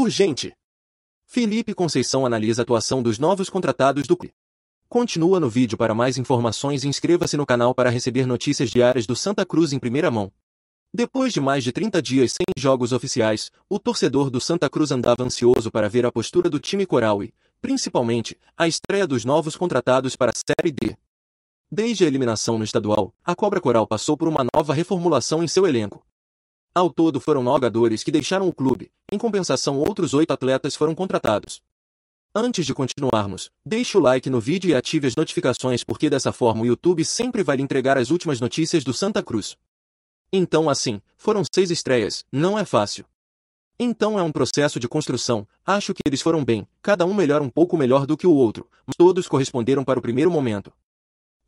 Urgente. Felipe Conceição analisa a atuação dos novos contratados do CLI. Continua no vídeo para mais informações e inscreva-se no canal para receber notícias diárias do Santa Cruz em primeira mão. Depois de mais de 30 dias sem jogos oficiais, o torcedor do Santa Cruz andava ansioso para ver a postura do time coral e, principalmente, a estreia dos novos contratados para a Série D. Desde a eliminação no estadual, a Cobra Coral passou por uma nova reformulação em seu elenco, ao todo foram jogadores que deixaram o clube, em compensação outros oito atletas foram contratados. Antes de continuarmos, deixe o like no vídeo e ative as notificações porque dessa forma o YouTube sempre vai lhe entregar as últimas notícias do Santa Cruz. Então assim, foram seis estreias, não é fácil. Então é um processo de construção, acho que eles foram bem, cada um melhor um pouco melhor do que o outro, mas todos corresponderam para o primeiro momento.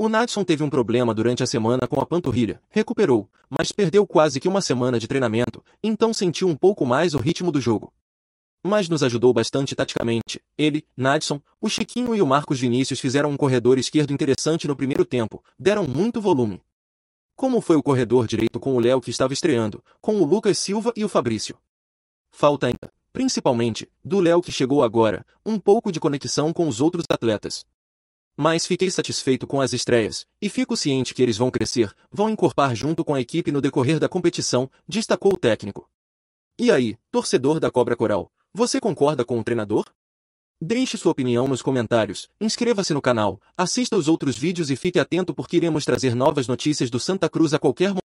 O Natson teve um problema durante a semana com a panturrilha, recuperou, mas perdeu quase que uma semana de treinamento, então sentiu um pouco mais o ritmo do jogo. Mas nos ajudou bastante taticamente. Ele, Nadson, o Chiquinho e o Marcos Vinícius fizeram um corredor esquerdo interessante no primeiro tempo, deram muito volume. Como foi o corredor direito com o Léo que estava estreando, com o Lucas Silva e o Fabrício. Falta ainda, principalmente, do Léo que chegou agora, um pouco de conexão com os outros atletas. Mas fiquei satisfeito com as estreias, e fico ciente que eles vão crescer, vão encorpar junto com a equipe no decorrer da competição, destacou o técnico. E aí, torcedor da Cobra Coral, você concorda com o treinador? Deixe sua opinião nos comentários, inscreva-se no canal, assista os outros vídeos e fique atento porque iremos trazer novas notícias do Santa Cruz a qualquer momento.